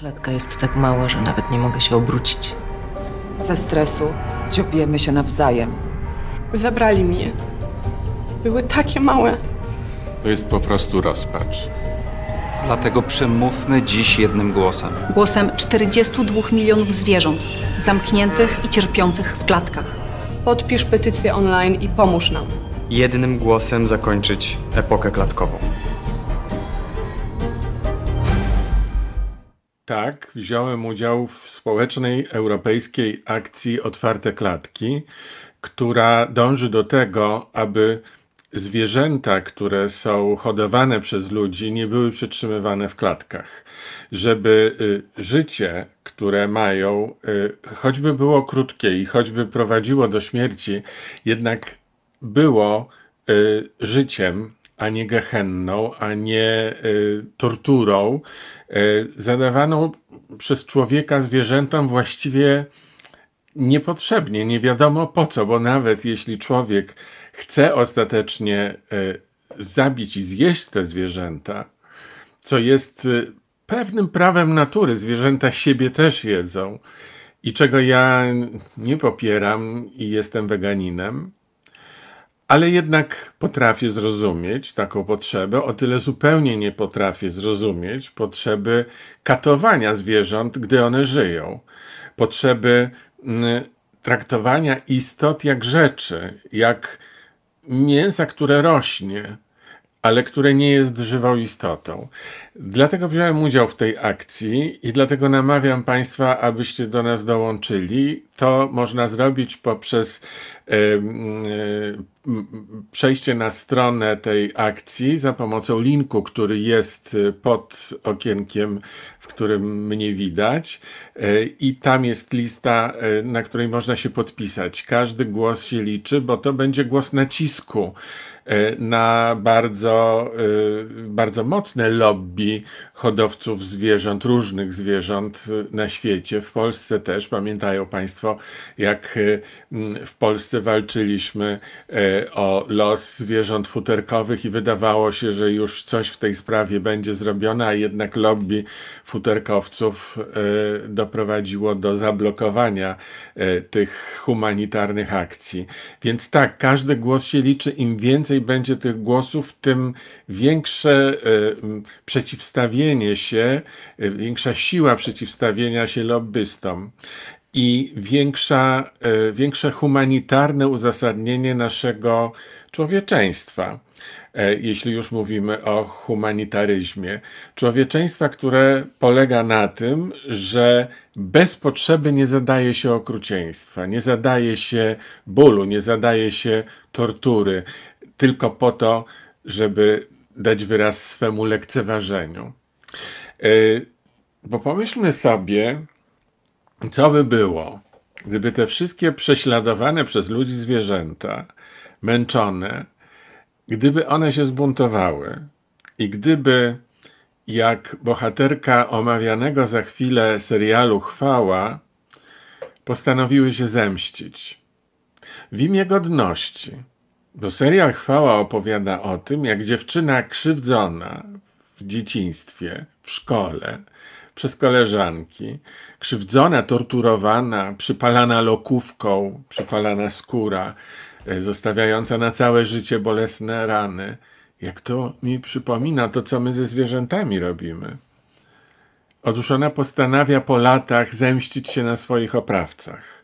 Klatka jest tak mała, że nawet nie mogę się obrócić. Ze stresu dziobiemy się nawzajem. Zabrali mnie. Były takie małe. To jest po prostu rozpacz. Dlatego przemówmy dziś jednym głosem. Głosem 42 milionów zwierząt, zamkniętych i cierpiących w klatkach. Podpisz petycję online i pomóż nam. Jednym głosem zakończyć epokę klatkową. Tak, wziąłem udział w społecznej europejskiej akcji Otwarte Klatki, która dąży do tego, aby zwierzęta, które są hodowane przez ludzi, nie były przetrzymywane w klatkach. Żeby y, życie, które mają, y, choćby było krótkie i choćby prowadziło do śmierci, jednak było y, życiem, a nie gehenną, a nie torturą E, zadawano przez człowieka zwierzętom właściwie niepotrzebnie, nie wiadomo po co, bo nawet jeśli człowiek chce ostatecznie e, zabić i zjeść te zwierzęta, co jest e, pewnym prawem natury, zwierzęta siebie też jedzą i czego ja nie popieram i jestem weganinem, ale jednak potrafię zrozumieć taką potrzebę, o tyle zupełnie nie potrafię zrozumieć potrzeby katowania zwierząt, gdy one żyją, potrzeby mm, traktowania istot jak rzeczy, jak mięsa, które rośnie, ale które nie jest żywą istotą. Dlatego wziąłem udział w tej akcji i dlatego namawiam Państwa, abyście do nas dołączyli. To można zrobić poprzez przejście na stronę tej akcji za pomocą linku, który jest e, pod okienkiem, w którym mnie widać. E, I tam jest lista, e, na której można się podpisać. Każdy głos się liczy, bo to będzie głos nacisku. E, na bardzo, e, bardzo mocne lobby hodowców zwierząt, różnych zwierząt e, na świecie, w Polsce też. Pamiętają Państwo, jak w Polsce walczyliśmy o los zwierząt futerkowych i wydawało się, że już coś w tej sprawie będzie zrobione, a jednak lobby futerkowców doprowadziło do zablokowania tych humanitarnych akcji. Więc tak, każdy głos się liczy, im więcej, więcej będzie tych głosów, tym większe e, przeciwstawienie się, e, większa siła przeciwstawienia się lobbystom i większa, e, większe humanitarne uzasadnienie naszego człowieczeństwa, jeśli już mówimy o humanitaryzmie. Człowieczeństwa, które polega na tym, że bez potrzeby nie zadaje się okrucieństwa, nie zadaje się bólu, nie zadaje się tortury, tylko po to, żeby dać wyraz swemu lekceważeniu. E, bo pomyślmy sobie, co by było, gdyby te wszystkie prześladowane przez ludzi zwierzęta, męczone, gdyby one się zbuntowały i gdyby, jak bohaterka omawianego za chwilę serialu Chwała, postanowiły się zemścić w imię godności bo serial Chwała opowiada o tym, jak dziewczyna krzywdzona w dzieciństwie, w szkole, przez koleżanki, krzywdzona, torturowana, przypalana lokówką, przypalana skóra, e, zostawiająca na całe życie bolesne rany. Jak to mi przypomina to, co my ze zwierzętami robimy. Otóż ona postanawia po latach zemścić się na swoich oprawcach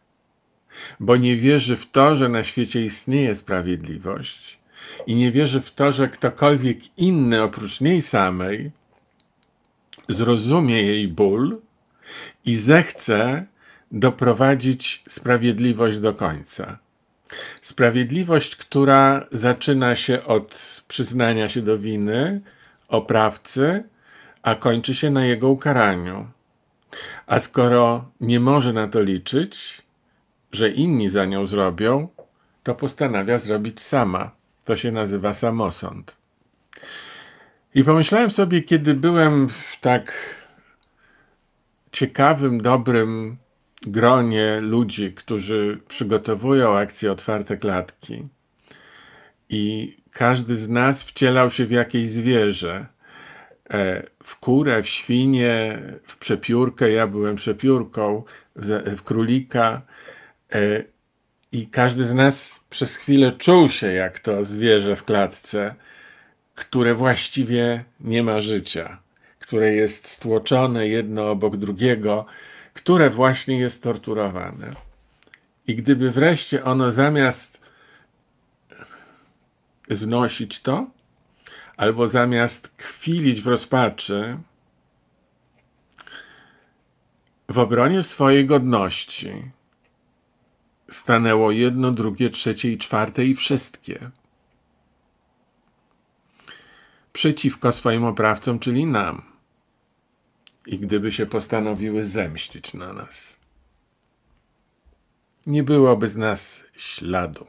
bo nie wierzy w to, że na świecie istnieje sprawiedliwość i nie wierzy w to, że ktokolwiek inny oprócz niej samej zrozumie jej ból i zechce doprowadzić sprawiedliwość do końca. Sprawiedliwość, która zaczyna się od przyznania się do winy oprawcy, a kończy się na jego ukaraniu. A skoro nie może na to liczyć, że inni za nią zrobią, to postanawia zrobić sama. To się nazywa samosąd. I pomyślałem sobie, kiedy byłem w tak ciekawym, dobrym gronie ludzi, którzy przygotowują akcję Otwarte Klatki i każdy z nas wcielał się w jakieś zwierzę. E, w kurę, w świnie, w przepiórkę, ja byłem przepiórką, w królika – E, I każdy z nas przez chwilę czuł się jak to zwierzę w klatce, które właściwie nie ma życia, które jest stłoczone jedno obok drugiego, które właśnie jest torturowane. I gdyby wreszcie ono zamiast znosić to, albo zamiast kwilić w rozpaczy, w obronie swojej godności, Stanęło jedno, drugie, trzecie i czwarte i wszystkie. Przeciwko swoim oprawcom, czyli nam. I gdyby się postanowiły zemścić na nas, nie byłoby z nas śladu.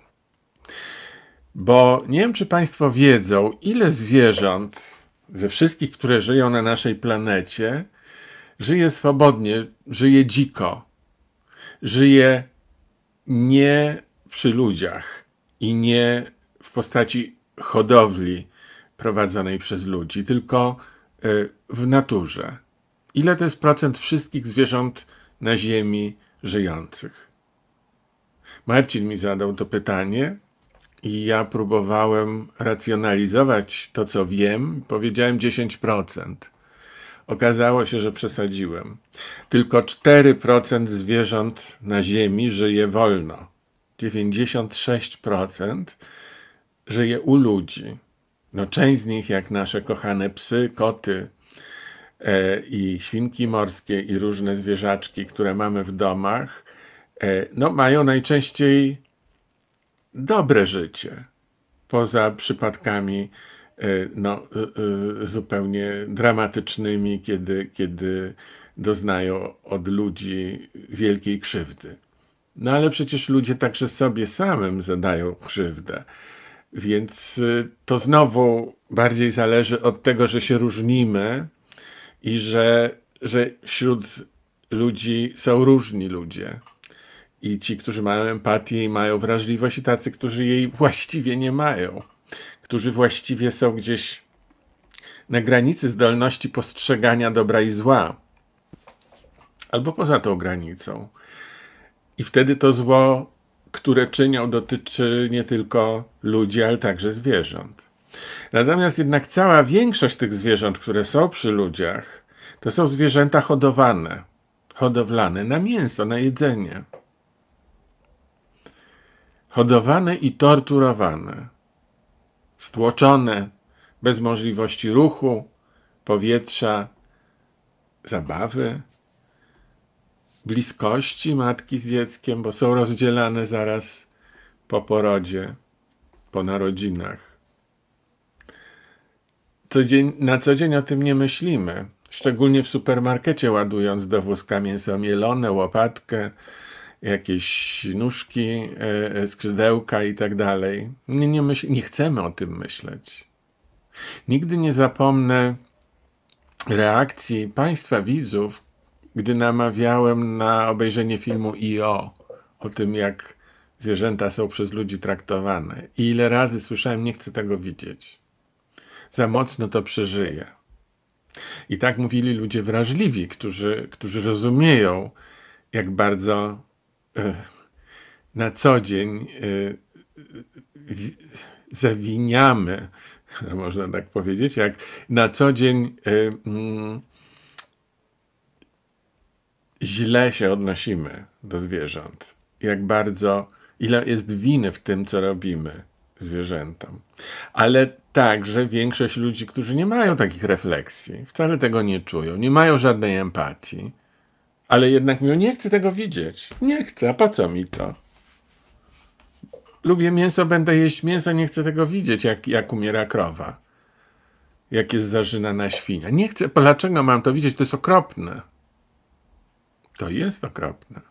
Bo nie wiem, czy Państwo wiedzą, ile zwierząt ze wszystkich, które żyją na naszej planecie, żyje swobodnie, żyje dziko, żyje nie przy ludziach i nie w postaci hodowli prowadzonej przez ludzi, tylko y, w naturze. Ile to jest procent wszystkich zwierząt na Ziemi żyjących? Marcin mi zadał to pytanie i ja próbowałem racjonalizować to, co wiem. Powiedziałem 10%. Okazało się, że przesadziłem. Tylko 4% zwierząt na Ziemi żyje wolno. 96% żyje u ludzi. No, część z nich, jak nasze kochane psy, koty e, i świnki morskie i różne zwierzaczki, które mamy w domach, e, no, mają najczęściej dobre życie. Poza przypadkami Y, no, y, y, zupełnie dramatycznymi, kiedy, kiedy doznają od ludzi wielkiej krzywdy. No ale przecież ludzie także sobie samym zadają krzywdę. Więc to znowu bardziej zależy od tego, że się różnimy i że, że wśród ludzi są różni ludzie. I ci, którzy mają empatię i mają wrażliwość, i tacy, którzy jej właściwie nie mają którzy właściwie są gdzieś na granicy zdolności postrzegania dobra i zła, albo poza tą granicą. I wtedy to zło, które czynią, dotyczy nie tylko ludzi, ale także zwierząt. Natomiast jednak cała większość tych zwierząt, które są przy ludziach, to są zwierzęta hodowane, hodowlane na mięso, na jedzenie. Hodowane i torturowane stłoczone, bez możliwości ruchu, powietrza, zabawy, bliskości matki z dzieckiem, bo są rozdzielane zaraz po porodzie, po narodzinach. Codzień, na co dzień o tym nie myślimy, szczególnie w supermarkecie ładując do wózka mięso mielone, łopatkę, jakieś nóżki, e, e, skrzydełka i tak dalej. Nie, nie, myśl, nie chcemy o tym myśleć. Nigdy nie zapomnę reakcji Państwa widzów, gdy namawiałem na obejrzenie filmu I.O. o tym, jak zwierzęta są przez ludzi traktowane. I ile razy słyszałem, nie chcę tego widzieć. Za mocno to przeżyję. I tak mówili ludzie wrażliwi, którzy, którzy rozumieją, jak bardzo na co dzień e, zawiniamy, można tak powiedzieć, jak na co dzień e, mm, źle się odnosimy do zwierząt. Jak bardzo, ile jest winy w tym, co robimy zwierzętom. Ale także większość ludzi, którzy nie mają takich refleksji, wcale tego nie czują, nie mają żadnej empatii ale jednak mówią, nie chcę tego widzieć. Nie chcę, a po co mi to? Lubię mięso, będę jeść mięso, nie chcę tego widzieć, jak, jak umiera krowa. Jak jest na świnia. Nie chcę, dlaczego mam to widzieć? To jest okropne. To jest okropne.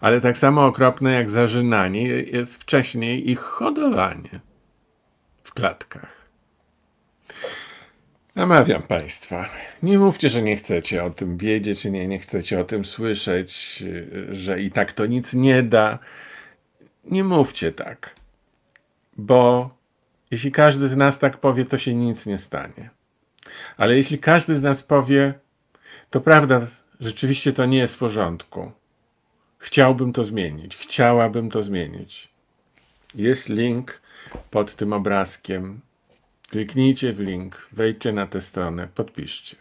Ale tak samo okropne jak zażynanie jest wcześniej ich hodowanie w klatkach. Namawiam Państwa, nie mówcie, że nie chcecie o tym wiedzieć, nie, nie chcecie o tym słyszeć, że i tak to nic nie da. Nie mówcie tak, bo jeśli każdy z nas tak powie, to się nic nie stanie. Ale jeśli każdy z nas powie, to prawda, rzeczywiście to nie jest w porządku. Chciałbym to zmienić, chciałabym to zmienić. Jest link pod tym obrazkiem Kliknijcie w link, wejdźcie na tę stronę, podpiszcie.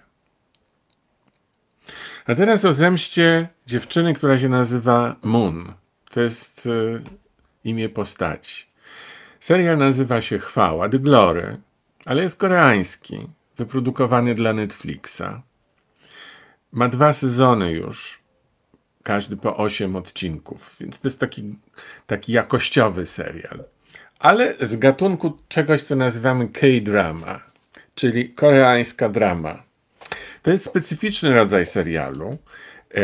A teraz o zemście dziewczyny, która się nazywa Moon. To jest y, imię postaci. Serial nazywa się Chwała, The Glory, ale jest koreański, wyprodukowany dla Netflixa. Ma dwa sezony już, każdy po osiem odcinków, więc to jest taki, taki jakościowy serial ale z gatunku czegoś, co nazywamy K-drama, czyli koreańska drama. To jest specyficzny rodzaj serialu. E,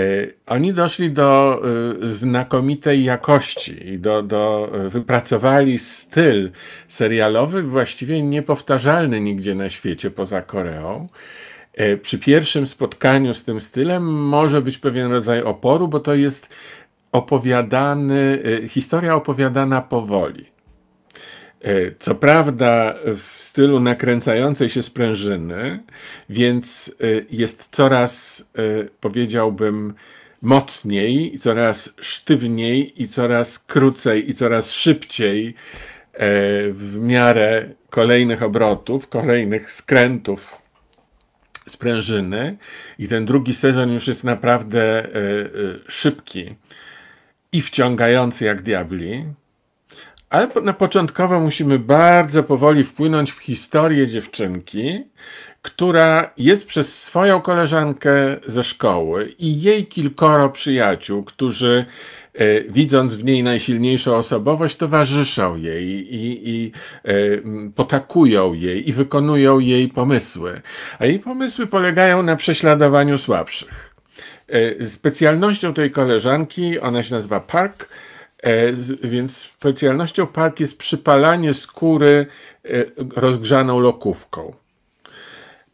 oni doszli do e, znakomitej jakości i do, do, e, wypracowali styl serialowy właściwie niepowtarzalny nigdzie na świecie poza Koreą. Przy pierwszym spotkaniu z tym stylem może być pewien rodzaj oporu, bo to jest opowiadany, historia opowiadana powoli. E, co prawda w stylu nakręcającej się sprężyny, więc e, jest coraz, e, powiedziałbym, mocniej, coraz sztywniej i coraz krócej i coraz szybciej w miarę kolejnych obrotów, kolejnych skrętów sprężyny. I ten drugi sezon już jest naprawdę szybki i wciągający jak diabli. Ale na początkowo musimy bardzo powoli wpłynąć w historię dziewczynki, która jest przez swoją koleżankę ze szkoły i jej kilkoro przyjaciół, którzy e, widząc w niej najsilniejszą osobowość, towarzyszą jej i, i e, potakują jej i wykonują jej pomysły. A jej pomysły polegają na prześladowaniu słabszych. E, specjalnością tej koleżanki, ona się nazywa Park, E, więc specjalnością park jest przypalanie skóry e, rozgrzaną lokówką.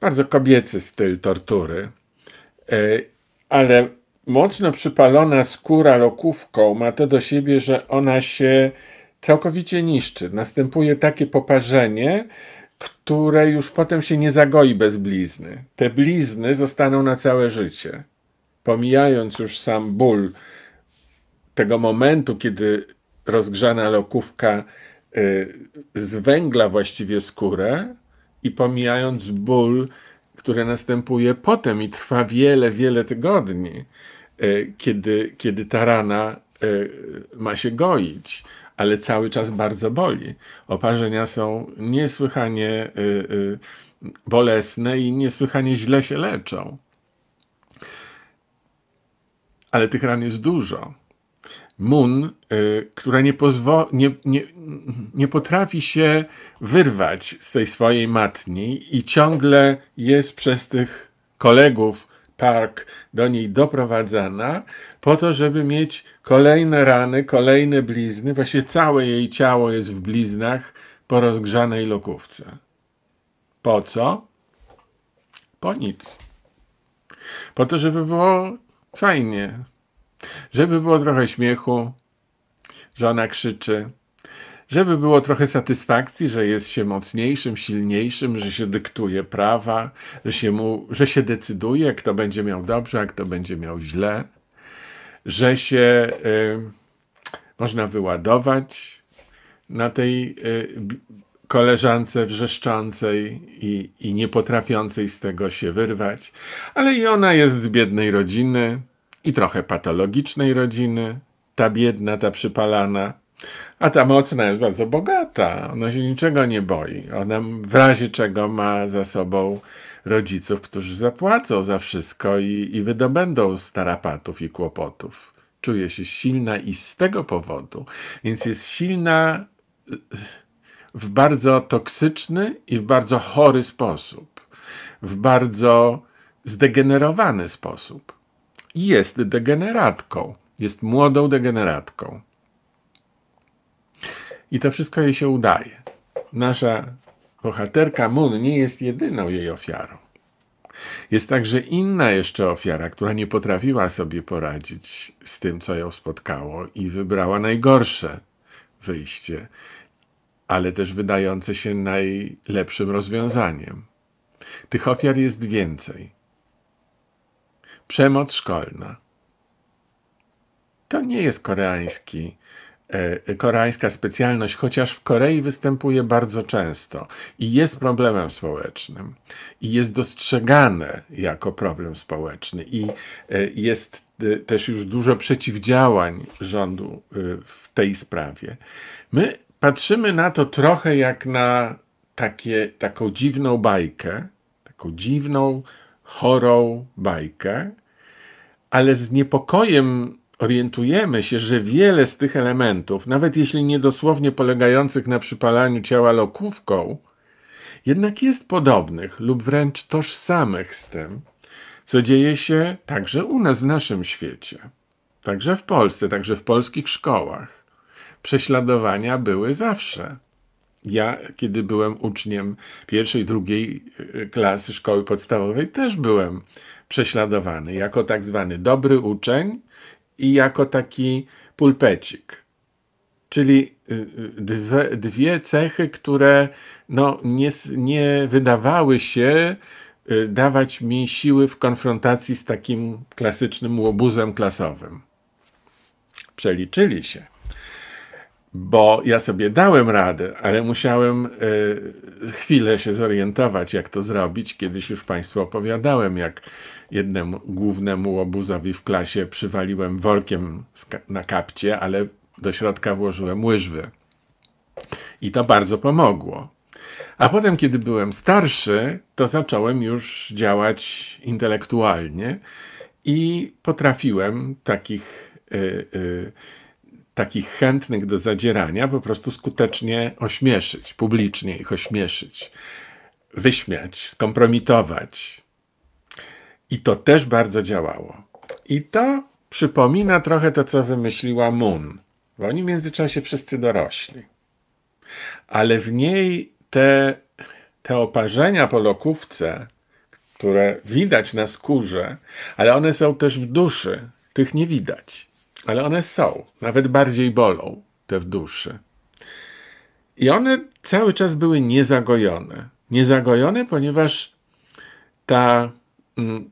Bardzo kobiecy styl tortury. E, ale mocno przypalona skóra lokówką ma to do siebie, że ona się całkowicie niszczy. Następuje takie poparzenie, które już potem się nie zagoi bez blizny. Te blizny zostaną na całe życie. Pomijając już sam ból tego momentu, kiedy rozgrzana lokówka y, zwęgla właściwie skórę i pomijając ból, który następuje potem i trwa wiele, wiele tygodni, y, kiedy, kiedy ta rana y, ma się goić, ale cały czas bardzo boli. Oparzenia są niesłychanie bolesne i niesłychanie źle się leczą. Ale tych ran jest dużo. Moon, y, która nie, pozwo- nie, nie, nie potrafi się wyrwać z tej swojej matni i ciągle jest przez tych kolegów Park do niej doprowadzana, po to, żeby mieć kolejne rany, kolejne blizny. Właśnie całe jej ciało jest w bliznach po rozgrzanej lokówce. Po co? Po nic. Po to, żeby było fajnie, żeby było trochę śmiechu, żona krzyczy. Żeby było trochę satysfakcji, że jest się mocniejszym, silniejszym, że się dyktuje prawa, że się, mu, że się decyduje, kto będzie miał dobrze, a kto będzie miał źle, że się y, można wyładować na tej y, koleżance wrzeszczącej i, i nie potrafiącej z tego się wyrwać, ale i ona jest z biednej rodziny i trochę patologicznej rodziny, ta biedna, ta przypalana, a ta mocna jest bardzo bogata, ona się niczego nie boi. Ona w razie czego ma za sobą rodziców, którzy zapłacą za wszystko i, i wydobędą z tarapatów i kłopotów. Czuje się silna i z tego powodu, więc jest silna y, w bardzo toksyczny i w bardzo chory sposób, w bardzo zdegenerowany sposób jest degeneratką. Jest młodą degeneratką. I to wszystko jej się udaje. Nasza bohaterka Moon nie jest jedyną jej ofiarą. Jest także inna jeszcze ofiara, która nie potrafiła sobie poradzić z tym, co ją spotkało i wybrała najgorsze wyjście, ale też wydające się najlepszym rozwiązaniem. Tych ofiar jest więcej. Przemoc szkolna. To nie jest koreański, e, e, koreańska specjalność, chociaż w Korei występuje bardzo często i jest problemem społecznym, i jest dostrzegane jako problem społeczny, i e, jest też już dużo przeciwdziałań rządu w tej sprawie. My patrzymy na to trochę jak na takie, taką dziwną bajkę, taką dziwną, chorą bajkę, ale z niepokojem orientujemy się, że wiele z tych elementów, nawet jeśli niedosłownie polegających na przypalaniu ciała lokówką, jednak jest podobnych lub wręcz tożsamych z tym, co dzieje się także u nas w naszym świecie, także w Polsce, także w polskich szkołach. Prześladowania były zawsze. Ja, kiedy byłem uczniem pierwszej, drugiej e, klasy szkoły podstawowej, też byłem prześladowany jako tak zwany dobry uczeń i jako taki pulpecik. Czyli y, y, dwie, dwie cechy, które no, nie, nie wydawały się y, dawać mi siły w konfrontacji z takim klasycznym łobuzem klasowym. Przeliczyli się bo ja sobie dałem radę, ale musiałem y, chwilę się zorientować, jak to zrobić. Kiedyś już Państwu opowiadałem, jak jednemu głównemu łobuzowi w klasie przywaliłem workiem na kapcie, ale do środka włożyłem łyżwy. I to bardzo pomogło. A potem, kiedy byłem starszy, to zacząłem już działać intelektualnie i potrafiłem takich. Y, y, takich chętnych do zadzierania po prostu skutecznie ośmieszyć, publicznie ich ośmieszyć, wyśmiać, skompromitować. I to też bardzo działało. I to przypomina trochę to, co wymyśliła Moon, bo oni w międzyczasie wszyscy dorośli. Ale w niej te, te oparzenia po lokówce, które widać na skórze, ale one są też w duszy, tych nie widać ale one są, nawet bardziej bolą, te w duszy. I one cały czas były niezagojone. Niezagojone, ponieważ ta mm,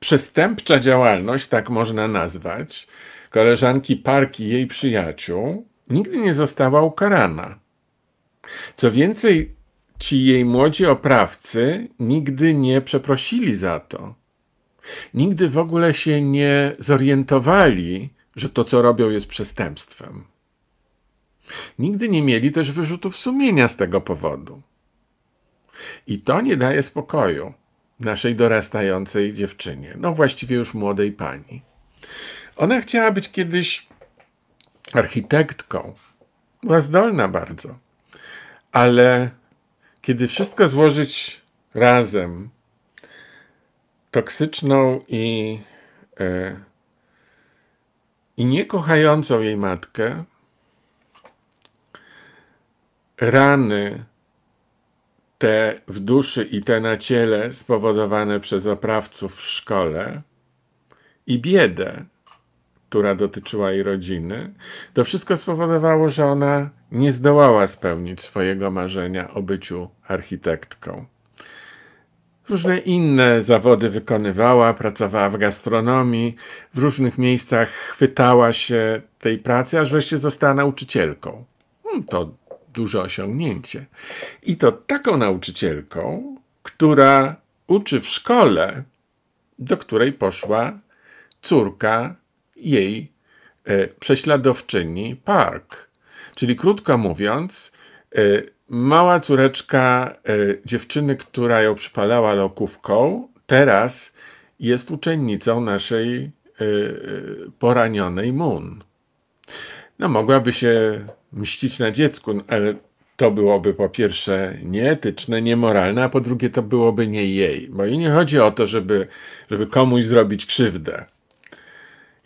przestępcza działalność, tak można nazwać, koleżanki Park i jej przyjaciół, nigdy nie została ukarana. Co więcej, ci jej młodzi oprawcy nigdy nie przeprosili za to. Nigdy w ogóle się nie zorientowali, że to, co robią, jest przestępstwem. Nigdy nie mieli też wyrzutów sumienia z tego powodu. I to nie daje spokoju naszej dorastającej dziewczynie, no właściwie już młodej pani. Ona chciała być kiedyś architektką, była zdolna bardzo, ale kiedy wszystko złożyć razem, toksyczną i y, i niekochającą jej matkę, rany te w duszy i te na ciele spowodowane przez oprawców w szkole i biedę, która dotyczyła jej rodziny, to wszystko spowodowało, że ona nie zdołała spełnić swojego marzenia o byciu architektką. Różne inne zawody wykonywała, pracowała w gastronomii, w różnych miejscach chwytała się tej pracy, aż wreszcie została nauczycielką. Hmm, to duże osiągnięcie. I to taką nauczycielką, która uczy w szkole, do której poszła córka jej e, prześladowczyni Park. Czyli krótko mówiąc, e, mała córeczka e, dziewczyny, która ją przypalała lokówką, teraz jest uczennicą naszej e, e, poranionej Moon. No, mogłaby się mścić na dziecku, no, ale to byłoby po pierwsze nieetyczne, niemoralne, a po drugie to byłoby nie jej, bo jej nie chodzi o to, żeby, żeby komuś zrobić krzywdę.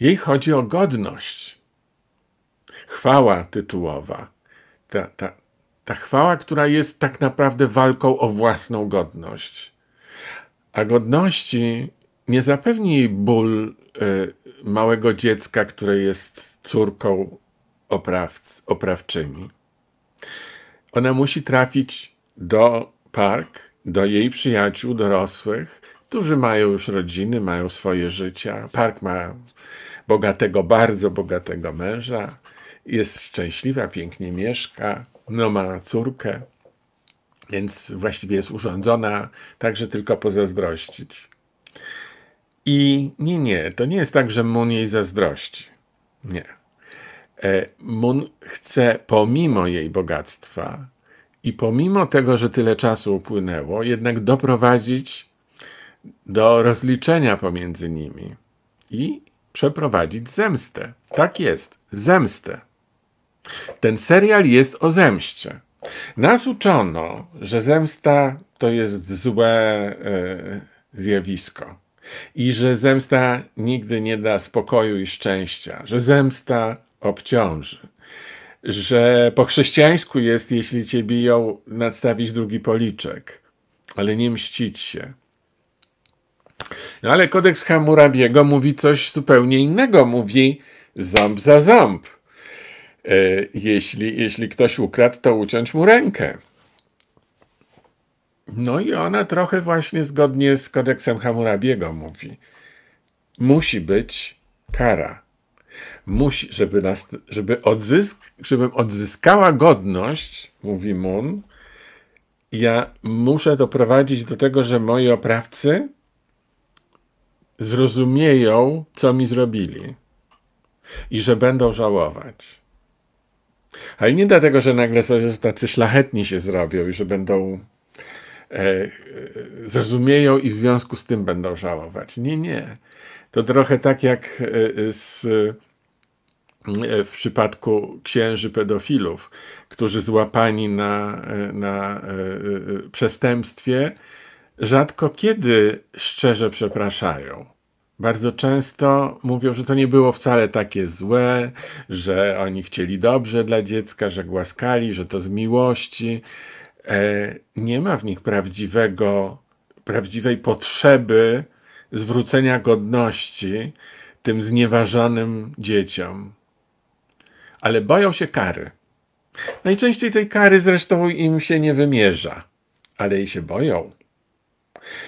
Jej chodzi o godność. Chwała tytułowa, ta, ta, ta chwała, która jest tak naprawdę walką o własną godność. A godności nie zapewni jej ból y, małego dziecka, które jest córką oprawc, oprawczymi. Ona musi trafić do park, do jej przyjaciół dorosłych, którzy mają już rodziny, mają swoje życia. Park ma bogatego, bardzo bogatego męża, jest szczęśliwa, pięknie mieszka, no ma córkę, więc właściwie jest urządzona tak, że tylko pozazdrościć. I nie, nie, to nie jest tak, że Mun jej zazdrości. Nie. E, Mun chce pomimo jej bogactwa i pomimo tego, że tyle czasu upłynęło, jednak doprowadzić do rozliczenia pomiędzy nimi i przeprowadzić zemstę. Tak jest, zemstę. Ten serial jest o zemście. Nas uczono, że zemsta to jest złe e, zjawisko i że zemsta nigdy nie da spokoju i szczęścia, że zemsta obciąży, że po chrześcijańsku jest, jeśli cię biją, nadstawić drugi policzek, ale nie mścić się. No ale kodeks Hammurabiego mówi coś zupełnie innego. Mówi ząb za ząb E, jeśli, jeśli ktoś ukradł, to uciąć mu rękę. No i ona trochę właśnie zgodnie z kodeksem Hamurabiego mówi. Musi być kara. Musi, żeby, nas, żeby odzysk, żebym odzyskała godność, mówi Mun, ja muszę doprowadzić do tego, że moi oprawcy zrozumieją, co mi zrobili i że będą żałować. Ale nie dlatego, że nagle tacy szlachetni się zrobią i że będą e, e, zrozumieją i w związku z tym będą żałować. Nie, nie. To trochę tak jak e, e, z, w przypadku księży pedofilów, którzy złapani na, na przestępstwie rzadko kiedy szczerze przepraszają bardzo często mówią, że to nie było wcale takie złe, że oni chcieli dobrze dla dziecka, że głaskali, że to z miłości. E, nie ma w nich prawdziwego, prawdziwej potrzeby zwrócenia godności tym znieważonym dzieciom. Ale boją się kary. Najczęściej tej kary zresztą im się nie wymierza, ale jej się boją.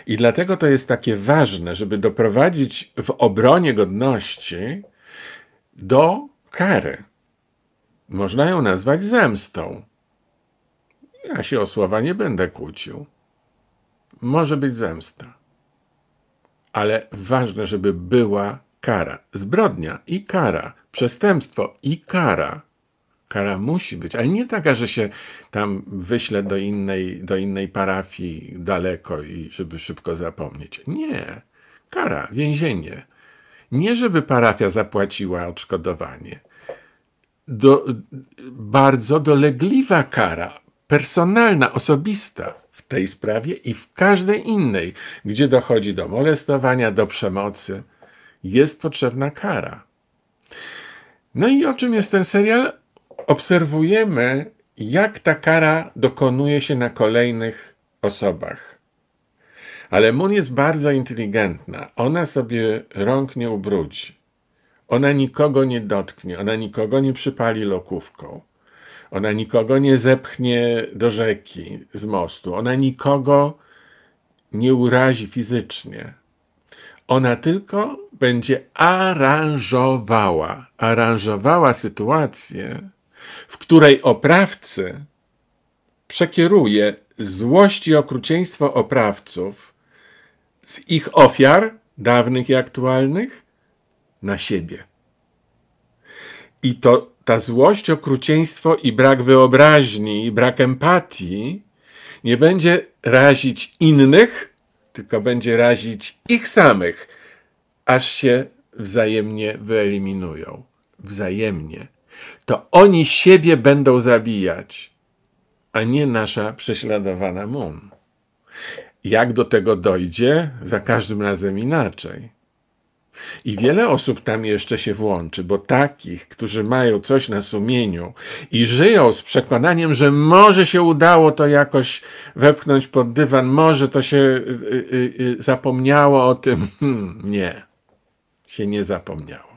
I dlatego to jest takie ważne, żeby doprowadzić w obronie godności do kary. Można ją nazwać zemstą. Ja się o słowa nie będę kłócił. Może być zemsta. Ale ważne, żeby była kara. Zbrodnia i kara. Przestępstwo i kara. Kara musi być, ale nie taka, że się tam wyśle do innej, do innej parafii daleko i żeby szybko zapomnieć. Nie. Kara, więzienie. Nie, żeby parafia zapłaciła odszkodowanie. Do, bardzo dolegliwa kara, personalna, osobista w tej sprawie i w każdej innej, gdzie dochodzi do molestowania, do przemocy, jest potrzebna kara. No i o czym jest ten serial? obserwujemy, jak ta kara dokonuje się na kolejnych osobach. Ale Mun jest bardzo inteligentna. Ona sobie rąk nie ubrudzi. Ona nikogo nie dotknie, ona nikogo nie przypali lokówką. Ona nikogo nie zepchnie do rzeki z mostu. Ona nikogo nie urazi fizycznie. Ona tylko będzie aranżowała, aranżowała sytuację, w której oprawcy przekieruje złość i okrucieństwo oprawców z ich ofiar, dawnych i aktualnych, na siebie. I to ta złość, okrucieństwo i brak wyobraźni, i brak empatii nie będzie razić innych, tylko będzie razić ich samych, aż się wzajemnie wyeliminują. Wzajemnie to oni siebie będą zabijać, a nie nasza prześladowana mum. Jak do tego dojdzie, za każdym razem inaczej. I wiele osób tam jeszcze się włączy, bo takich, którzy mają coś na sumieniu i żyją z przekonaniem, że może się udało to jakoś wepchnąć pod dywan, może to się y, y, y, y zapomniało o tym. Hmm, nie, się nie zapomniało.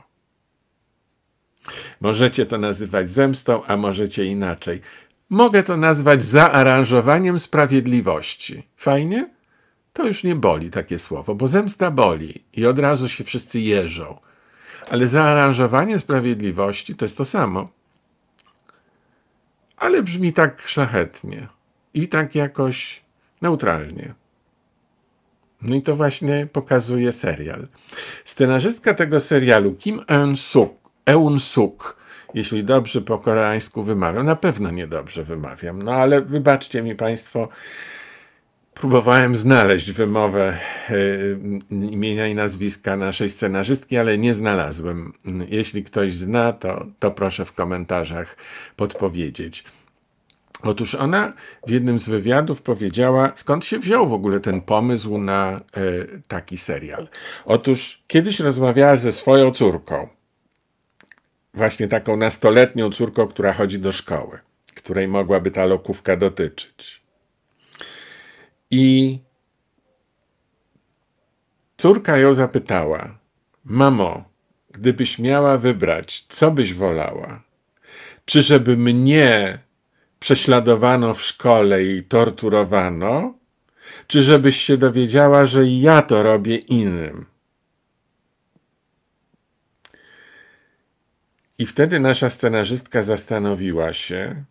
Możecie to nazywać zemstą, a możecie inaczej. Mogę to nazwać zaaranżowaniem sprawiedliwości. Fajnie? To już nie boli takie słowo, bo zemsta boli i od razu się wszyscy jeżą. Ale zaaranżowanie sprawiedliwości to jest to samo. Ale brzmi tak szlachetnie i tak jakoś neutralnie. No i to właśnie pokazuje serial. Scenarzystka tego serialu, Kim Eun-suk, Eun-suk, jeśli dobrze po koreańsku wymawiam. Na pewno niedobrze wymawiam, no ale wybaczcie mi Państwo, próbowałem znaleźć wymowę y, y, imienia i nazwiska naszej scenarzystki, ale nie znalazłem. Jeśli ktoś zna, to, to proszę w komentarzach podpowiedzieć. Otóż ona w jednym z wywiadów powiedziała, skąd się wziął w ogóle ten pomysł na y, taki serial. Otóż kiedyś rozmawiała ze swoją córką, właśnie taką nastoletnią córką, która chodzi do szkoły, której mogłaby ta lokówka dotyczyć. I córka ją zapytała: Mamo, gdybyś miała wybrać, co byś wolała? Czy żeby mnie prześladowano w szkole i torturowano? Czy żebyś się dowiedziała, że ja to robię innym? I wtedy nasza scenarzystka zastanowiła się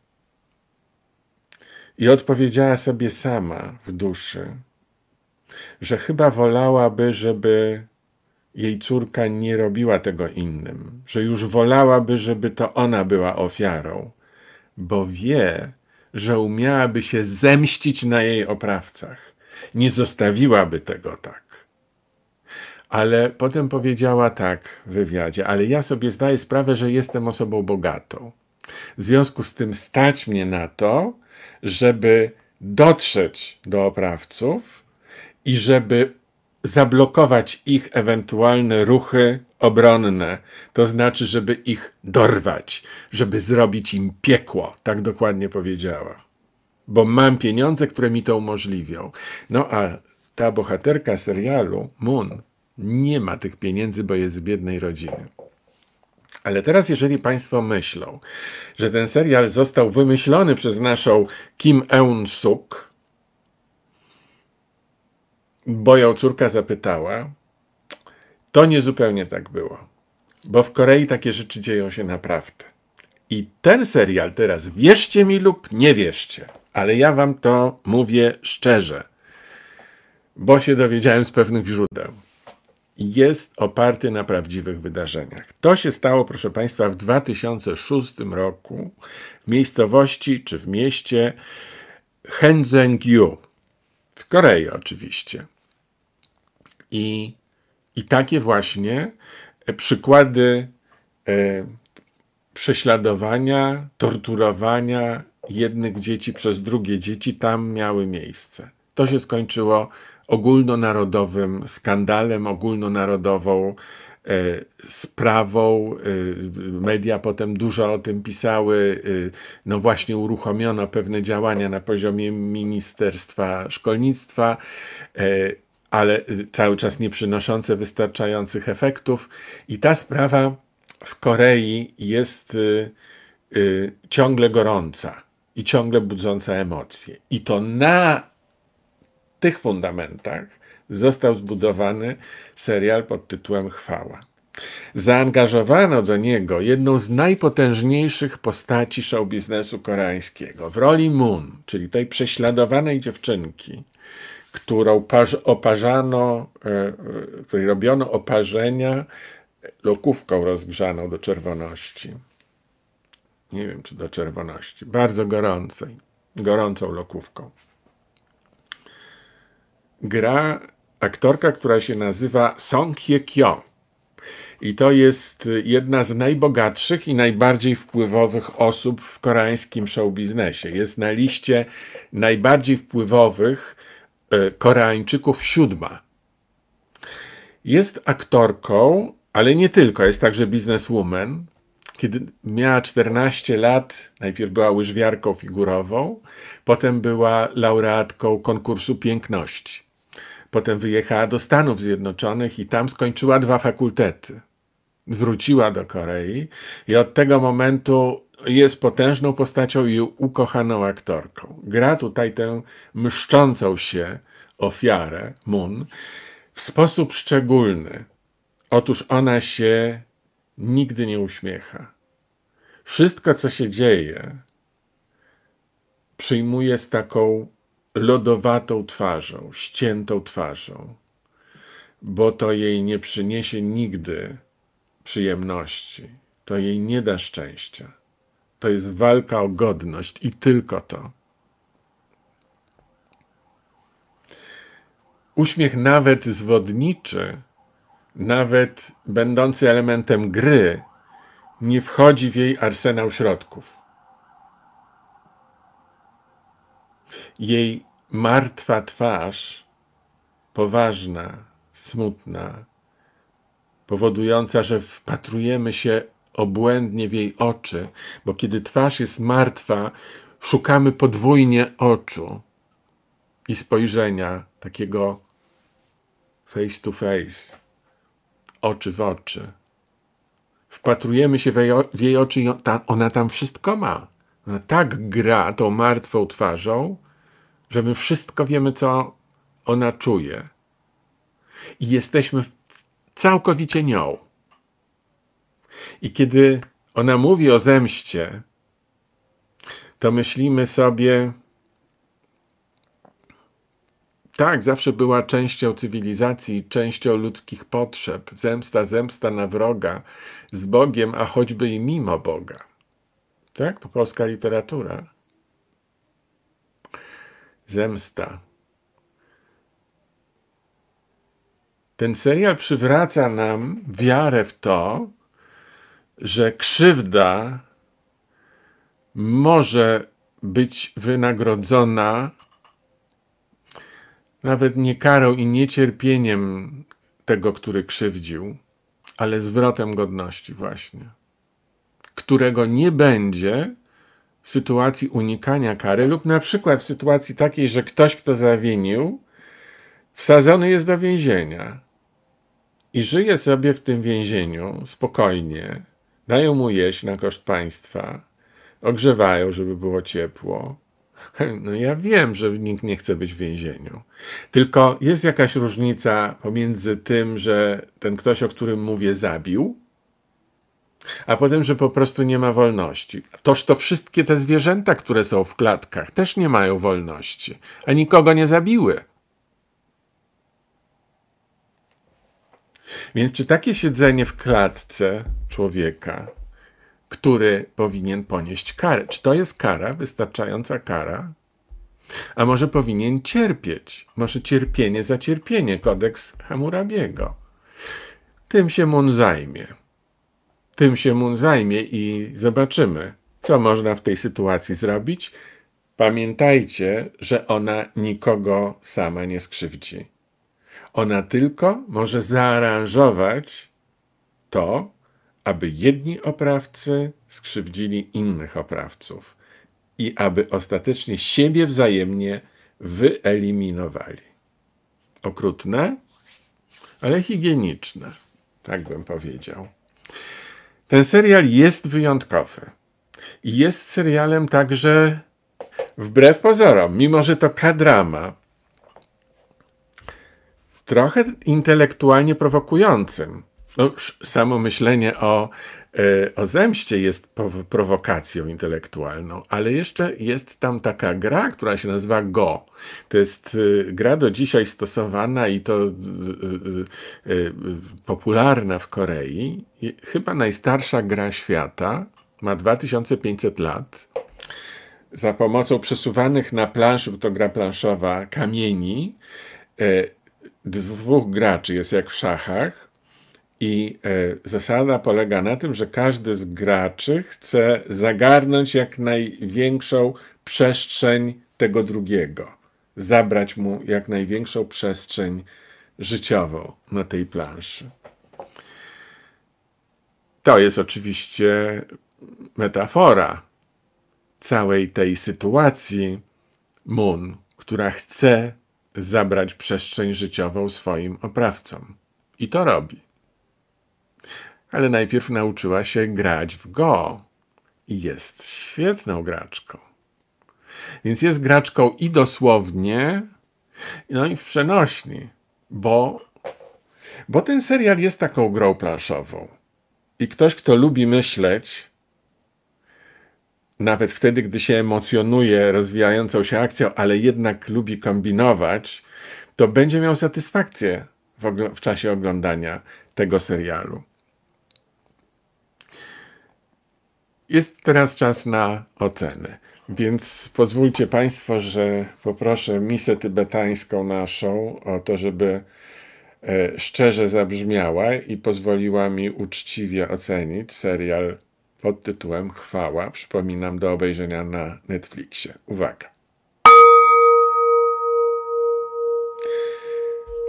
i odpowiedziała sobie sama w duszy, że chyba wolałaby, żeby jej córka nie robiła tego innym, że już wolałaby, żeby to ona była ofiarą, bo wie, że umiałaby się zemścić na jej oprawcach. Nie zostawiłaby tego tak. Ale potem powiedziała tak w wywiadzie, ale ja sobie zdaję sprawę, że jestem osobą bogatą. W związku z tym stać mnie na to, żeby dotrzeć do oprawców i żeby zablokować ich ewentualne ruchy obronne, to znaczy, żeby ich dorwać, żeby zrobić im piekło, tak dokładnie powiedziała. Bo mam pieniądze, które mi to umożliwią. No a ta bohaterka serialu, Moon, nie ma tych pieniędzy, bo jest z biednej rodziny. Ale teraz, jeżeli Państwo myślą, że ten serial został wymyślony przez naszą Kim Eun-suk, bo ją córka zapytała, to niezupełnie tak było. Bo w Korei takie rzeczy dzieją się naprawdę. I ten serial teraz, wierzcie mi lub nie wierzcie, ale ja Wam to mówię szczerze, bo się dowiedziałem z pewnych źródeł jest oparty na prawdziwych wydarzeniach. To się stało, proszę Państwa, w 2006 roku w miejscowości czy w mieście Henzengyu, w Korei oczywiście. I, i takie właśnie e, przykłady e, prześladowania, torturowania jednych dzieci przez drugie dzieci tam miały miejsce. To się skończyło ogólnonarodowym skandalem, ogólnonarodową e, sprawą. E, media potem dużo o tym pisały. E, no właśnie uruchomiono pewne działania na poziomie Ministerstwa Szkolnictwa, ale cały czas nie przynoszące wystarczających efektów. I ta sprawa w Korei jest ciągle gorąca i ciągle budząca emocje. I to na tych fundamentach został zbudowany serial pod tytułem Chwała. Zaangażowano do niego jedną z najpotężniejszych postaci show biznesu koreańskiego w roli Moon, czyli tej prześladowanej dziewczynki, którą oparzano, e, e, której robiono oparzenia lokówką rozgrzaną do czerwoności. Nie wiem, czy do czerwoności, bardzo gorącej, gorącą lokówką gra aktorka, która się nazywa Song Hye Kyo. I to jest jedna z najbogatszych i najbardziej wpływowych osób w koreańskim showbiznesie. Jest na liście najbardziej wpływowych e, Koreańczyków siódma. Jest aktorką, ale nie tylko, jest także bizneswoman. Kiedy miała 14 lat, najpierw była łyżwiarką figurową, potem była laureatką konkursu piękności. Potem wyjechała do Stanów Zjednoczonych i tam skończyła dwa fakultety. Wróciła do Korei i od tego momentu jest potężną postacią i ukochaną aktorką. Gra tutaj tę mszczącą się ofiarę, Moon, w sposób szczególny. Otóż ona się nigdy nie uśmiecha. Wszystko, co się dzieje, przyjmuje z taką lodowatą twarzą, ściętą twarzą, bo to jej nie przyniesie nigdy przyjemności, to jej nie da szczęścia. To jest walka o godność i tylko to. Uśmiech nawet zwodniczy, nawet będący elementem gry, nie wchodzi w jej arsenał środków. Jej martwa twarz, poważna, smutna, powodująca, że wpatrujemy się obłędnie w jej oczy, bo kiedy twarz jest martwa, szukamy podwójnie oczu i spojrzenia takiego face to face, oczy w oczy. Wpatrujemy się w jej, oczy i ona tam wszystko ma. Ona tak gra tą martwą twarzą, że my wszystko wiemy, co ona czuje i jesteśmy całkowicie nią. I kiedy ona mówi o zemście, to myślimy sobie, tak, zawsze była częścią cywilizacji, częścią ludzkich potrzeb. Zemsta, zemsta na wroga, z Bogiem, a choćby i mimo Boga. Tak, to polska literatura zemsta. Ten serial przywraca nam wiarę w to, że krzywda może być wynagrodzona nawet nie karą i nie cierpieniem tego, który krzywdził, ale zwrotem godności, właśnie, którego nie będzie, w sytuacji unikania kary lub na przykład w sytuacji takiej, że ktoś, kto zawinił, wsadzony jest do więzienia i żyje sobie w tym więzieniu spokojnie, dają mu jeść na koszt państwa, ogrzewają, żeby było ciepło. No ja wiem, że nikt nie chce być w więzieniu. Tylko jest jakaś różnica pomiędzy tym, że ten ktoś, o którym mówię, zabił, a potem, że po prostu nie ma wolności. Toż to wszystkie te zwierzęta, które są w klatkach, też nie mają wolności, a nikogo nie zabiły. Więc czy takie siedzenie w klatce człowieka, który powinien ponieść karę, czy to jest kara, wystarczająca kara? A może powinien cierpieć? Może cierpienie za cierpienie, kodeks Hamurabiego? Tym się Mun zajmie. Tym się Mun zajmie i zobaczymy, co można w tej sytuacji zrobić. Pamiętajcie, że ona nikogo sama nie skrzywdzi. Ona tylko może zaaranżować to, aby jedni oprawcy skrzywdzili innych oprawców i aby ostatecznie siebie wzajemnie wyeliminowali. Okrutne, ale higieniczne, tak bym powiedział. Ten serial jest wyjątkowy. I jest serialem także wbrew pozorom, mimo że to kadrama, trochę intelektualnie prowokującym. No samo myślenie o E, o zemście jest prowokacją intelektualną, ale jeszcze jest tam taka gra, która się nazywa Go. To jest y, gra do dzisiaj stosowana i to y, y, popularna w Korei. Chyba najstarsza gra świata. Ma 2500 lat. Za pomocą przesuwanych na planszy, bo to gra planszowa, kamieni, e, dwóch graczy jest jak w szachach i e, zasada polega na tym, że każdy z graczy chce zagarnąć jak największą przestrzeń tego drugiego, zabrać mu jak największą przestrzeń życiową na tej planszy. To jest oczywiście metafora całej tej sytuacji Moon, która chce zabrać przestrzeń życiową swoim oprawcom. I to robi ale najpierw nauczyła się grać w Go i jest świetną graczką. Więc jest graczką i dosłownie, no i w przenośni, bo, bo ten serial jest taką grą planszową. I ktoś, kto lubi myśleć, nawet wtedy, gdy się emocjonuje rozwijającą się akcją, ale jednak lubi kombinować, to będzie miał satysfakcję w, w czasie oglądania tego serialu. Jest teraz czas na ocenę. Więc pozwólcie Państwo, że poproszę misę tybetańską naszą o to, żeby e, szczerze zabrzmiała i pozwoliła mi uczciwie ocenić serial pod tytułem Chwała. Przypominam do obejrzenia na Netflixie. Uwaga.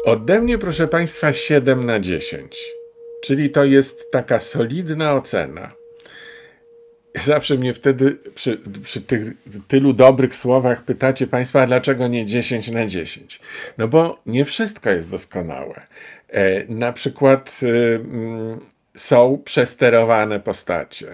Ode mnie, proszę Państwa, 7 na 10. Czyli to jest taka solidna ocena zawsze mnie wtedy przy, przy, tych tylu dobrych słowach pytacie Państwa, a dlaczego nie 10 na 10? No bo nie wszystko jest doskonałe. E, na przykład y, mm, są przesterowane postacie.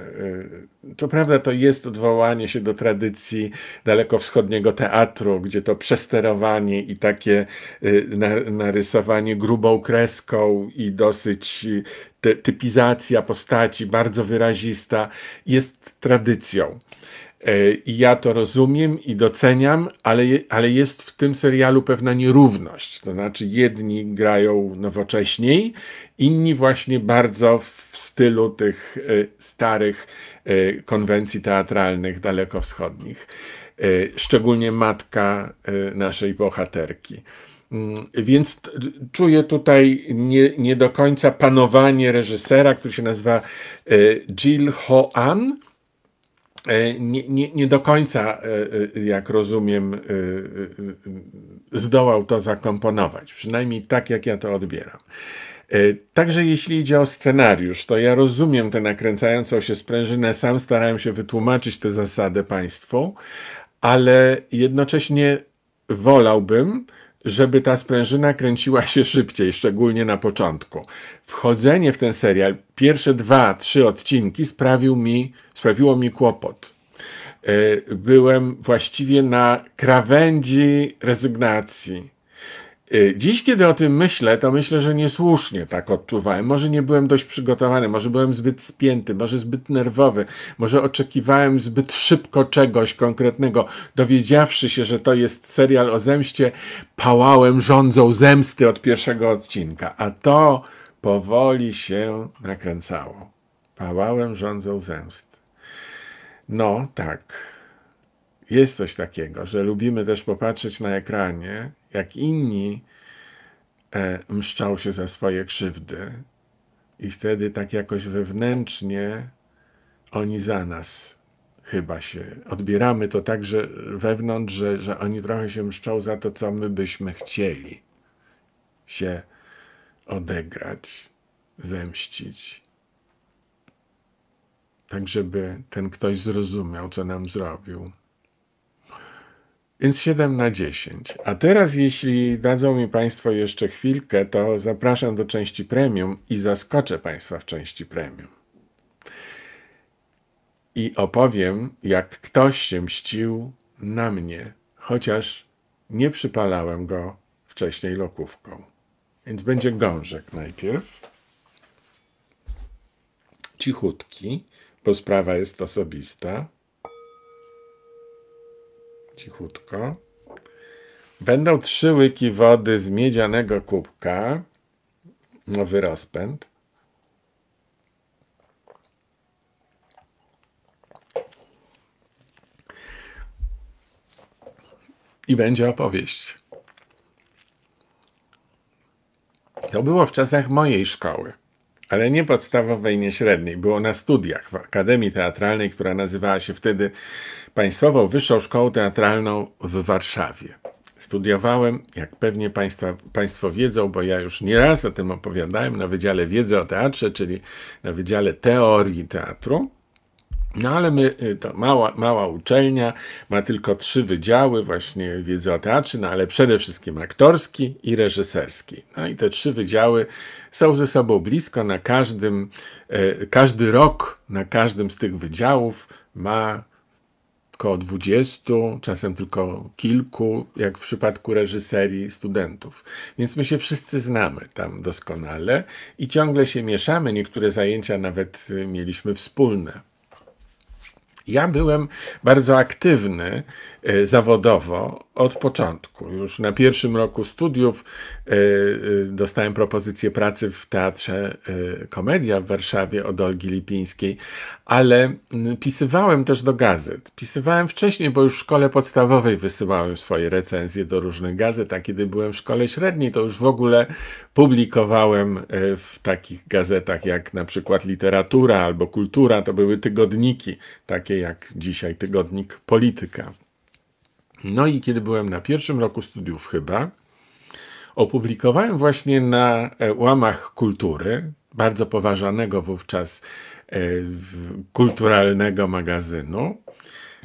To y, prawda, to jest odwołanie się do tradycji dalekowschodniego teatru, gdzie to przesterowanie i takie y, narysowanie grubą kreską i dosyć y, te, typizacja postaci bardzo wyrazista jest tradycją. E, I ja to rozumiem i doceniam, ale, ale jest w tym serialu pewna nierówność. To znaczy, jedni grają nowocześniej, inni właśnie bardzo w stylu tych e, starych e, konwencji teatralnych dalekowschodnich. Szczególnie matka naszej bohaterki. Mm, więc czuję tutaj nie, nie do końca panowanie reżysera, który się nazywa e, Jill Hoan, e, Nie, nie, nie do końca, e, jak rozumiem, zdołał to zakomponować. Przynajmniej tak, jak ja to odbieram. Także jeśli idzie o scenariusz, to ja rozumiem tę nakręcającą się sprężynę, sam starałem się wytłumaczyć tę zasadę Państwu, ale jednocześnie wolałbym, żeby ta sprężyna kręciła się szybciej, szczególnie na początku. Wchodzenie w ten serial, pierwsze dwa, trzy odcinki sprawił mi, sprawiło mi kłopot. E, byłem właściwie na krawędzi rezygnacji Y, dziś, kiedy o tym myślę, to myślę, że niesłusznie tak odczuwałem. Może nie byłem dość przygotowany, może byłem zbyt spięty, może zbyt nerwowy, może oczekiwałem zbyt szybko czegoś konkretnego. Dowiedziawszy się, że to jest serial o zemście, pałałem rządzą zemsty od pierwszego odcinka, a to powoli się nakręcało. Pałałem rządzą zemsty. No tak. Jest coś takiego, że lubimy też popatrzeć na ekranie jak inni, e, mszczał się za swoje krzywdy. I wtedy tak jakoś wewnętrznie oni za nas chyba się. Odbieramy to tak, że wewnątrz, że, że oni trochę się mszczą za to, co my byśmy chcieli się odegrać, zemścić. Tak, żeby ten ktoś zrozumiał, co nam zrobił. Więc 7 na 10. A teraz, jeśli dadzą mi Państwo jeszcze chwilkę, to zapraszam do części premium i zaskoczę Państwa w części premium. I opowiem, jak ktoś się mścił na mnie, chociaż nie przypalałem go wcześniej lokówką. Więc będzie gążek najpierw. Cichutki, bo sprawa jest osobista cichutko. Będą trzy łyki wody z miedzianego kubka. Nowy rozpęd. I będzie opowieść. To było w czasach mojej szkoły, ale nie podstawowej, nie średniej. Było na studiach w Akademii Teatralnej, która nazywała się wtedy Państwową Wyższą Szkołą Teatralną w Warszawie. Studiowałem, jak pewnie państwa, Państwo wiedzą, bo ja już nieraz o tym opowiadałem, na Wydziale Wiedzy o Teatrze, czyli na Wydziale Teorii Teatru. No ale my, y, ta mała, mała uczelnia ma tylko trzy wydziały właśnie wiedzy o teatrze, no ale przede wszystkim aktorski i reżyserski. No i te trzy wydziały są ze sobą blisko. Na każdym, e, każdy rok na każdym z tych wydziałów ma około 20, czasem tylko kilku, jak w przypadku reżyserii studentów. Więc my się wszyscy znamy tam doskonale i ciągle się mieszamy. Niektóre zajęcia nawet y, mieliśmy wspólne. Ja byłem bardzo aktywny y, zawodowo od początku. Już na pierwszym roku studiów e, e, dostałem propozycję pracy w teatrze e, Komedia w Warszawie od Olgi Lipińskiej, ale pisywałem też do gazet. Pisywałem wcześniej, bo już w szkole podstawowej wysyłałem swoje recenzje do różnych gazet, a kiedy byłem w szkole średniej, to już w ogóle publikowałem w takich gazetach jak na przykład Literatura albo Kultura, to były tygodniki, takie jak dzisiaj tygodnik Polityka. No i kiedy byłem na pierwszym roku studiów chyba, opublikowałem właśnie na e, łamach kultury, bardzo poważanego wówczas e, kulturalnego magazynu,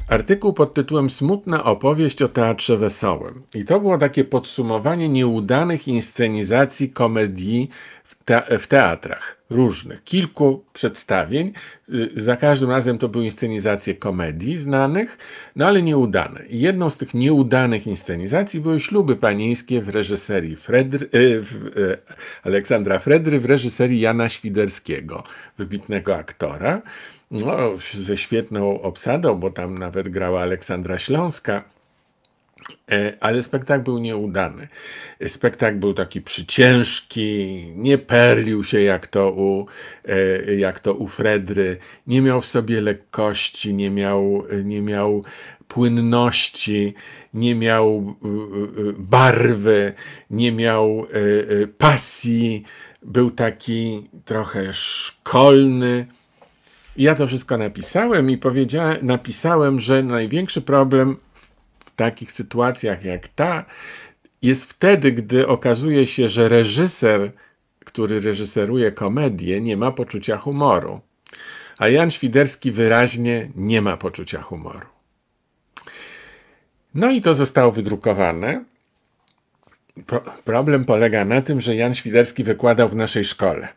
Artykuł pod tytułem Smutna opowieść o teatrze wesołym. I to było takie podsumowanie nieudanych inscenizacji komedii w, te w teatrach różnych. Kilku przedstawień. Y, za każdym razem to były inscenizacje komedii znanych, no ale nieudane. I jedną z tych nieudanych inscenizacji były śluby panieńskie w reżyserii Fredry, y, w, y, Aleksandra Fredry, w reżyserii Jana Świderskiego, wybitnego aktora no, ze świetną obsadą, bo tam nawet grała Aleksandra Śląska. E, ale spektakl był nieudany. Spektakl był taki przyciężki, nie perlił się jak to, u, e, jak to u Fredry, nie miał w sobie lekkości, nie miał, nie miał płynności, nie miał e, barwy, nie miał pasji, był taki trochę szkolny. Ja to wszystko napisałem i powiedziałem, napisałem, że największy problem w takich sytuacjach jak ta jest wtedy, gdy okazuje się, że reżyser, który reżyseruje komedię, nie ma poczucia humoru. A Jan Świderski wyraźnie nie ma poczucia humoru. No i to zostało wydrukowane. Pro problem polega na tym, że Jan Świderski wykładał w naszej szkole.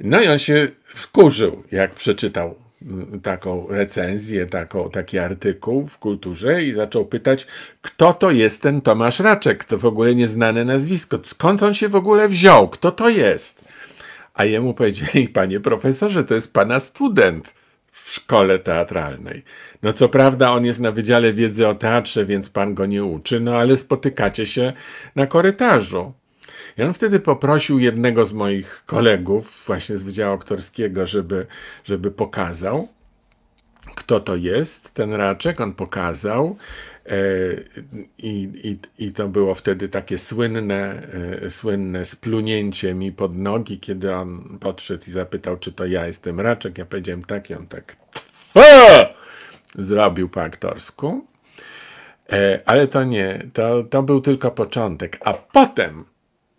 No i on się wkurzył, jak przeczytał mm, taką recenzję, taką, taki artykuł w kulturze i zaczął pytać, kto to jest ten Tomasz Raczek, to w ogóle nieznane nazwisko, skąd on się w ogóle wziął, kto to jest. A jemu powiedzieli, panie profesorze, to jest pana student w szkole teatralnej. No co prawda on jest na Wydziale Wiedzy o Teatrze, więc pan go nie uczy, no ale spotykacie się na korytarzu. I on wtedy poprosił jednego z moich kolegów, właśnie z Wydziału Aktorskiego, żeby, żeby pokazał, kto to jest, ten raczek. On pokazał. E, I, i, I to było wtedy takie słynne, e, słynne splunięcie mi pod nogi, kiedy on podszedł i zapytał, czy to ja jestem raczek. Ja powiedziałem tak i on tak tfa! zrobił po aktorsku. E, ale to nie, to, to był tylko początek. A potem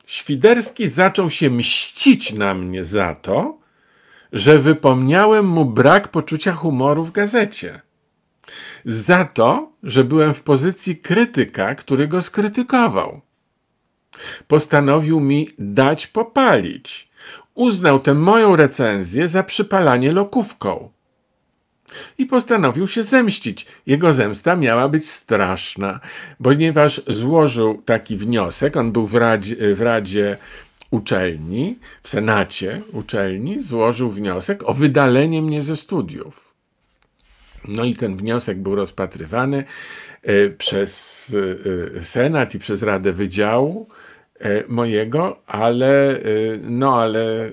Świderski zaczął się mścić na mnie za to, że wypomniałem mu brak poczucia humoru w gazecie. Za to, że byłem w pozycji krytyka, który go skrytykował. Postanowił mi dać popalić. Uznał tę moją recenzję za przypalanie lokówką i postanowił się zemścić. Jego zemsta miała być straszna, ponieważ złożył taki wniosek, on był w radzie, w radzie uczelni, w senacie uczelni, złożył wniosek o wydalenie mnie ze studiów. No i ten wniosek był rozpatrywany e, przez e, e, Senat i przez Radę Wydziału. E, mojego, ale e, no ale e,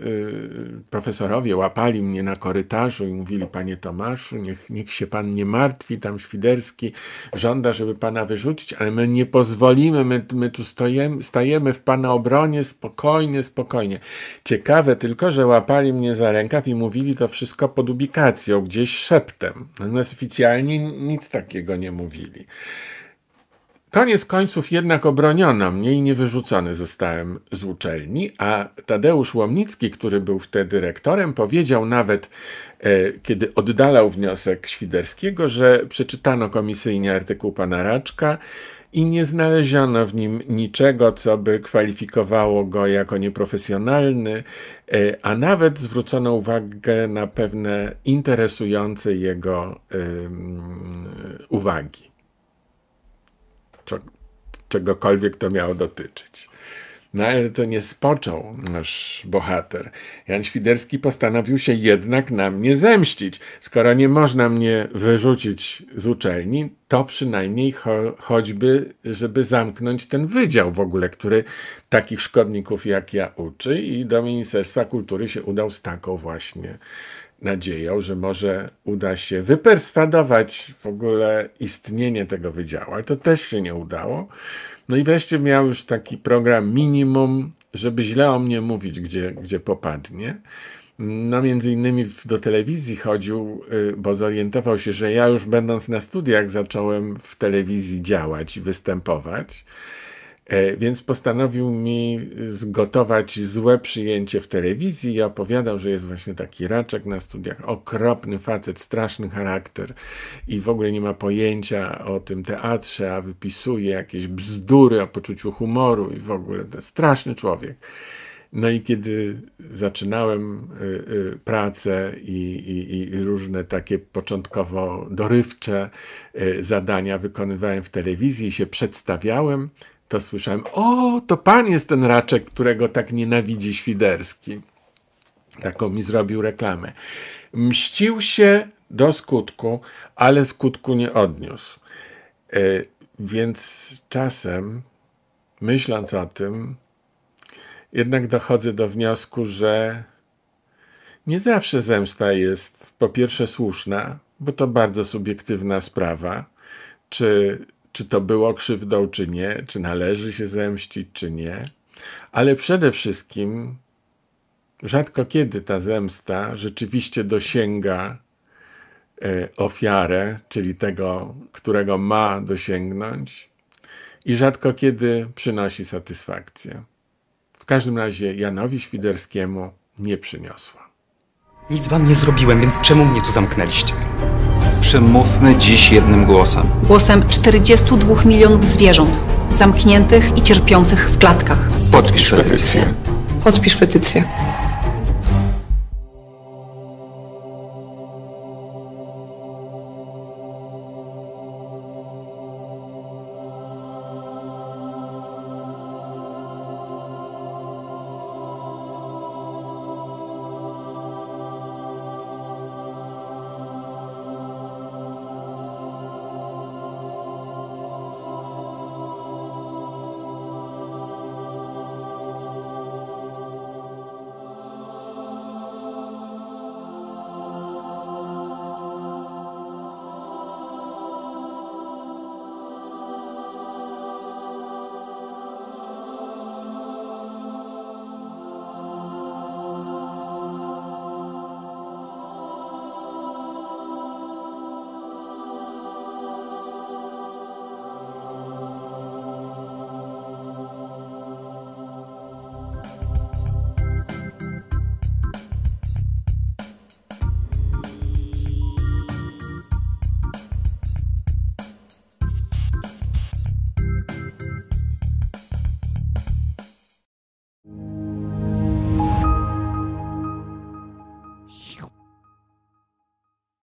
profesorowie łapali mnie na korytarzu i mówili panie Tomaszu, niech, niech się pan nie martwi, tam Świderski żąda, żeby pana wyrzucić, ale my nie pozwolimy, my, my tu stojemy, stajemy w pana obronie spokojnie, spokojnie. Ciekawe tylko, że łapali mnie za rękaw i mówili to wszystko pod ubikacją, gdzieś szeptem. Natomiast oficjalnie nic takiego nie mówili. Koniec końców jednak obroniono mnie i nie wyrzucony zostałem z uczelni, a Tadeusz Łomnicki, który był wtedy rektorem, powiedział nawet, e, kiedy oddalał wniosek Świderskiego, że przeczytano komisyjnie artykuł pana Raczka i nie znaleziono w nim niczego, co by kwalifikowało go jako nieprofesjonalny, e, a nawet zwrócono uwagę na pewne interesujące jego e, uwagi czegokolwiek to miało dotyczyć. No ale to nie spoczął nasz bohater. Jan Świderski postanowił się jednak na mnie zemścić. Skoro nie można mnie wyrzucić z uczelni, to przynajmniej cho choćby, żeby zamknąć ten wydział w ogóle, który takich szkodników jak ja uczy i do Ministerstwa Kultury się udał z taką właśnie nadzieją, że może uda się wyperswadować w ogóle istnienie tego wydziału, ale to też się nie udało. No i wreszcie miał już taki program minimum, żeby źle o mnie mówić, gdzie, gdzie popadnie. No, między innymi do telewizji chodził, y, bo zorientował się, że ja już będąc na studiach zacząłem w telewizji działać i występować. E, więc postanowił mi zgotować złe przyjęcie w telewizji i opowiadał, że jest właśnie taki raczek na studiach, okropny facet, straszny charakter i w ogóle nie ma pojęcia o tym teatrze, a wypisuje jakieś bzdury o poczuciu humoru i w ogóle to straszny człowiek. No i kiedy zaczynałem y, y, pracę i, i, i, różne takie początkowo dorywcze y, zadania wykonywałem w telewizji i się przedstawiałem, to słyszałem, o, to pan jest ten raczek, którego tak nienawidzi Świderski. Taką mi zrobił reklamę. Mścił się do skutku, ale skutku nie odniósł. E, więc czasem, myśląc o tym, jednak dochodzę do wniosku, że nie zawsze zemsta jest po pierwsze słuszna, bo to bardzo subiektywna sprawa, czy czy to było krzywdą, czy nie, czy należy się zemścić, czy nie. Ale przede wszystkim rzadko kiedy ta zemsta rzeczywiście dosięga e, ofiarę, czyli tego, którego ma dosięgnąć, i rzadko kiedy przynosi satysfakcję. W każdym razie Janowi Świderskiemu nie przyniosła. Nic wam nie zrobiłem, więc czemu mnie tu zamknęliście? przemówmy dziś jednym głosem. Głosem 42 milionów zwierząt zamkniętych i cierpiących w klatkach. Podpisz petycję. Podpisz petycję.